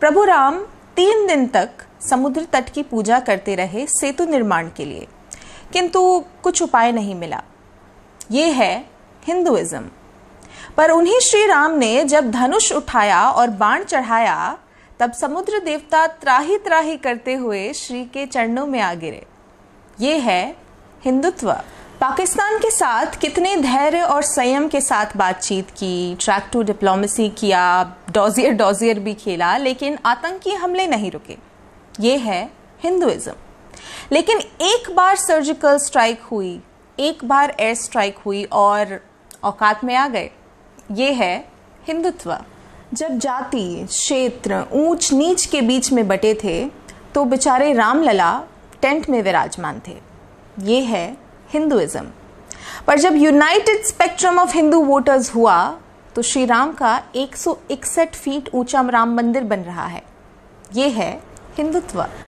प्रभु राम तीन दिन तक समुद्र तट की पूजा करते रहे सेतु निर्माण के लिए किंतु कुछ उपाय नहीं मिला ये है हिंदुइज्म पर उन्हीं श्री राम ने जब धनुष उठाया और बाण चढ़ाया तब समुद्र देवता त्राही त्राही करते हुए श्री के चरणों में आ गिरे ये है हिंदुत्व पाकिस्तान के साथ कितने धैर्य और संयम के साथ बातचीत की ट्रैक टू डिप्लोमेसी किया डॉजियर डॉजियर भी खेला लेकिन आतंकी हमले नहीं रुके ये है हिंदुज़म लेकिन एक बार सर्जिकल स्ट्राइक हुई एक बार एयर स्ट्राइक हुई और औकात में आ गए ये है हिंदुत्व जब जाति क्षेत्र ऊंच नीच के बीच में बटे थे तो बेचारे रामलला टेंट में विराजमान थे ये है हिंदुज़म पर जब united spectrum of Hindu voters हुआ तो श्री राम का 161 फीट ऊंचा राम मंदिर बन रहा है ये है हिंदुत्व